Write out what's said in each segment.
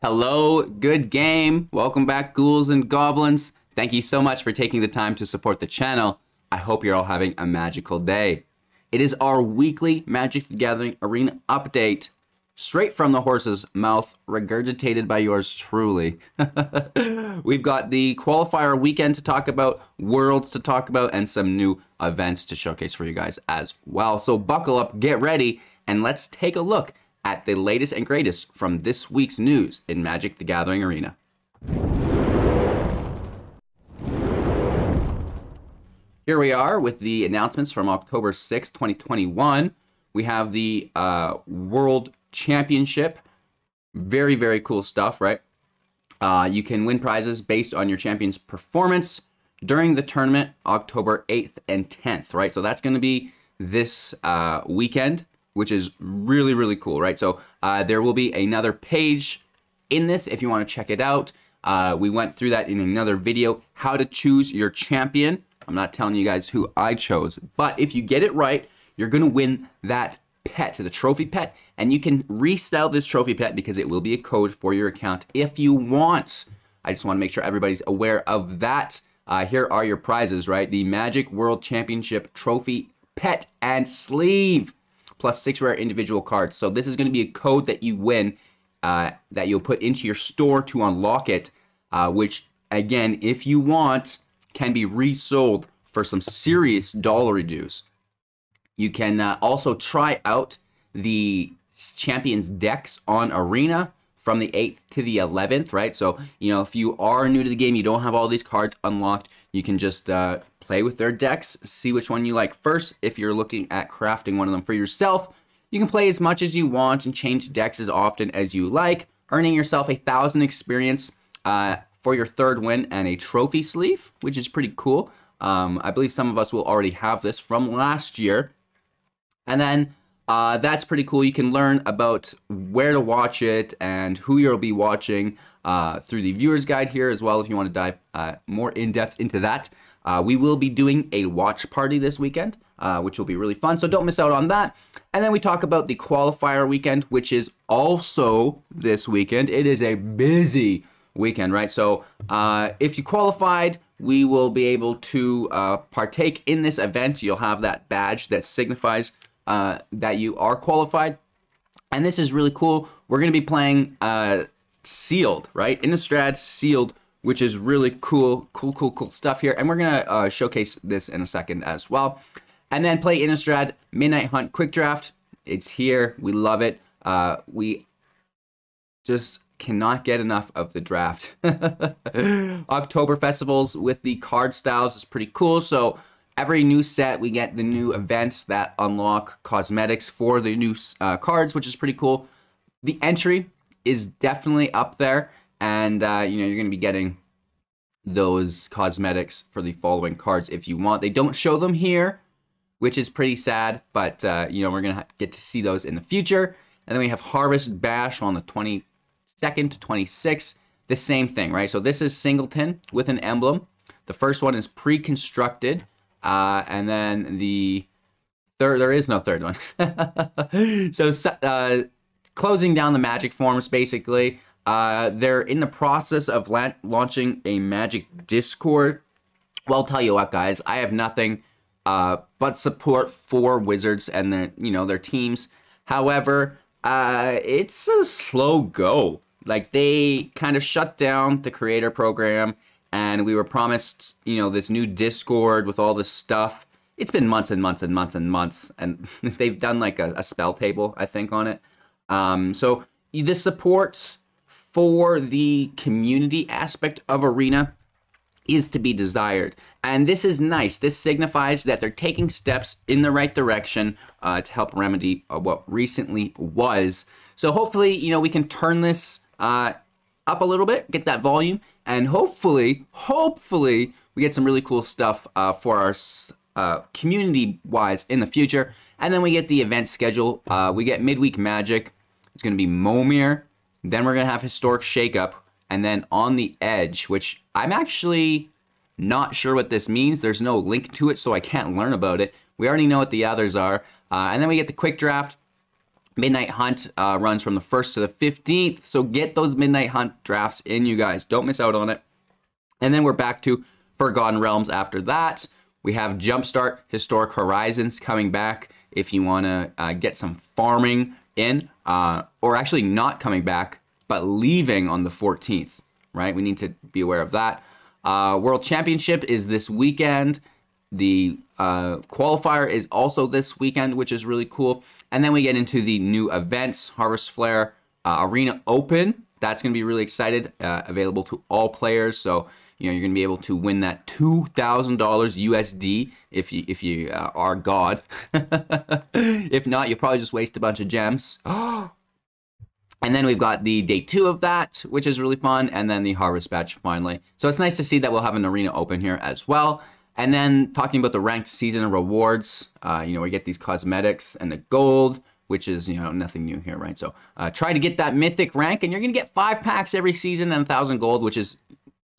Hello, good game. Welcome back, ghouls and goblins. Thank you so much for taking the time to support the channel. I hope you're all having a magical day. It is our weekly Magic the Gathering Arena update, straight from the horse's mouth, regurgitated by yours truly. We've got the qualifier weekend to talk about, worlds to talk about, and some new events to showcase for you guys as well. So buckle up, get ready, and let's take a look at the latest and greatest from this week's news in Magic the Gathering Arena. Here we are with the announcements from October 6, 2021. We have the uh, World Championship. Very, very cool stuff, right? Uh, you can win prizes based on your champion's performance during the tournament October 8th and 10th, right? So that's going to be this uh, weekend which is really, really cool, right? So uh, there will be another page in this if you want to check it out. Uh, we went through that in another video, how to choose your champion. I'm not telling you guys who I chose, but if you get it right, you're going to win that pet, the trophy pet, and you can resell this trophy pet because it will be a code for your account if you want. I just want to make sure everybody's aware of that. Uh, here are your prizes, right? The Magic World Championship trophy pet and sleeve plus six rare individual cards. So this is going to be a code that you win uh, that you'll put into your store to unlock it, uh, which again, if you want, can be resold for some serious dollar reduce. You can uh, also try out the champions decks on Arena from the 8th to the 11th, right? So, you know, if you are new to the game, you don't have all these cards unlocked, you can just uh, play with their decks, see which one you like first. If you're looking at crafting one of them for yourself, you can play as much as you want and change decks as often as you like, earning yourself a thousand experience uh, for your third win and a trophy sleeve, which is pretty cool. Um, I believe some of us will already have this from last year. And then uh, that's pretty cool. You can learn about where to watch it and who you'll be watching uh, through the viewer's guide here as well if you want to dive uh, more in depth into that. Uh, we will be doing a watch party this weekend, uh, which will be really fun. So don't miss out on that. And then we talk about the qualifier weekend, which is also this weekend. It is a busy weekend, right? So uh, if you qualified, we will be able to uh, partake in this event. You'll have that badge that signifies uh, that you are qualified. And this is really cool. We're going to be playing uh, sealed, right? Innistrad sealed which is really cool, cool, cool, cool stuff here. And we're gonna uh, showcase this in a second as well. And then play Innistrad Midnight Hunt Quick Draft. It's here. We love it. Uh, we just cannot get enough of the draft. October festivals with the card styles is pretty cool. So every new set, we get the new events that unlock cosmetics for the new uh, cards, which is pretty cool. The entry is definitely up there. And, uh, you know, you're going to be getting those cosmetics for the following cards if you want. They don't show them here, which is pretty sad, but, uh, you know, we're going to get to see those in the future. And then we have Harvest Bash on the 22nd to 26th. The same thing, right? So this is Singleton with an emblem. The first one is pre-constructed. Uh, and then the third, there is no third one. so uh, closing down the magic forms, basically. Uh, they're in the process of la- launching a Magic Discord. Well, I'll tell you what, guys, I have nothing uh, but support for Wizards and their, you know, their teams. However, uh, it's a slow go. Like they kind of shut down the creator program, and we were promised, you know, this new Discord with all this stuff. It's been months and months and months and months, and they've done like a, a spell table, I think, on it. Um, so this support for the community aspect of Arena is to be desired. And this is nice. This signifies that they're taking steps in the right direction uh, to help remedy uh, what recently was. So hopefully, you know, we can turn this uh, up a little bit, get that volume, and hopefully, hopefully, we get some really cool stuff uh, for our uh, community-wise in the future. And then we get the event schedule. Uh, we get Midweek Magic. It's going to be Momir then we're going to have historic shakeup. And then on the edge, which I'm actually not sure what this means. There's no link to it, so I can't learn about it. We already know what the others are. Uh, and then we get the quick draft. Midnight Hunt uh, runs from the 1st to the 15th. So get those Midnight Hunt drafts in, you guys. Don't miss out on it. And then we're back to Forgotten Realms after that. We have Jumpstart Historic Horizons coming back if you want to uh, get some farming in, uh, or actually not coming back, but leaving on the 14th, right? We need to be aware of that. Uh, World Championship is this weekend. The uh, qualifier is also this weekend, which is really cool. And then we get into the new events Harvest Flare uh, Arena Open. That's going to be really excited, uh, available to all players. So you know, you're going to be able to win that $2,000 USD if you, if you uh, are God. if not, you'll probably just waste a bunch of gems. And then we've got the day two of that, which is really fun, and then the harvest batch finally. So it's nice to see that we'll have an arena open here as well. And then talking about the ranked season rewards, uh, you know, we get these cosmetics and the gold, which is, you know, nothing new here, right? So uh, try to get that mythic rank, and you're going to get five packs every season and a 1,000 gold, which is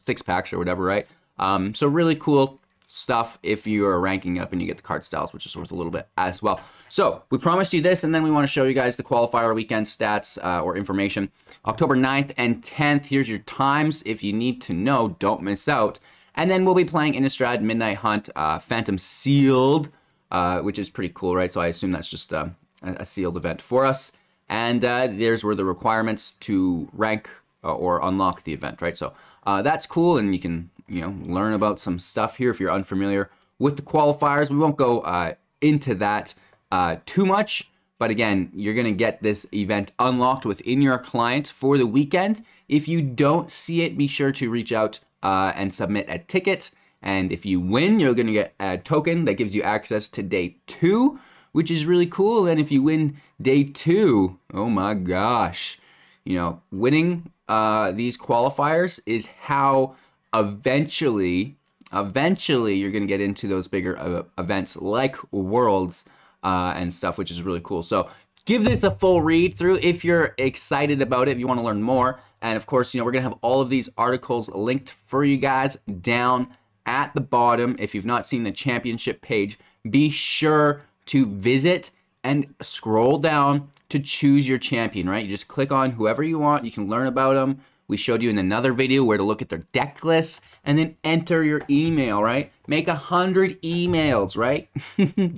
six packs or whatever, right? Um, so really cool stuff if you are ranking up and you get the card styles, which is worth a little bit as well. So we promised you this, and then we want to show you guys the qualifier weekend stats uh, or information. October 9th and 10th, here's your times. If you need to know, don't miss out. And then we'll be playing Innistrad Midnight Hunt uh, Phantom Sealed, uh, which is pretty cool, right? So I assume that's just um, a sealed event for us. And uh, there's where the requirements to rank uh, or unlock the event, right? So uh, that's cool, and you can you know learn about some stuff here if you're unfamiliar with the qualifiers. We won't go uh, into that uh, too much, but again, you're gonna get this event unlocked within your client for the weekend. If you don't see it, be sure to reach out uh, and submit a ticket. And if you win, you're gonna get a token that gives you access to day two, which is really cool. And if you win day two, oh my gosh, you know, winning uh, these qualifiers is how eventually, eventually you're going to get into those bigger uh, events like Worlds uh, and stuff, which is really cool. So give this a full read through if you're excited about it, if you want to learn more. And of course, you know, we're going to have all of these articles linked for you guys down at the bottom. If you've not seen the championship page, be sure to visit and scroll down to choose your champion, right? You just click on whoever you want. You can learn about them. We showed you in another video where to look at their deck lists and then enter your email, right? Make a hundred emails, right?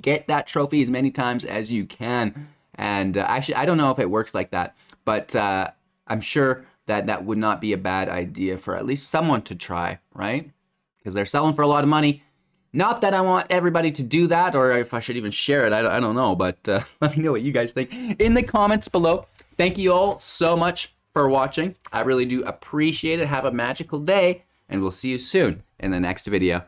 Get that trophy as many times as you can. And uh, actually, I don't know if it works like that, but uh, I'm sure that that would not be a bad idea for at least someone to try, right? Because they're selling for a lot of money not that I want everybody to do that or if I should even share it, I, I don't know, but uh, let me know what you guys think in the comments below. Thank you all so much for watching. I really do appreciate it. Have a magical day, and we'll see you soon in the next video.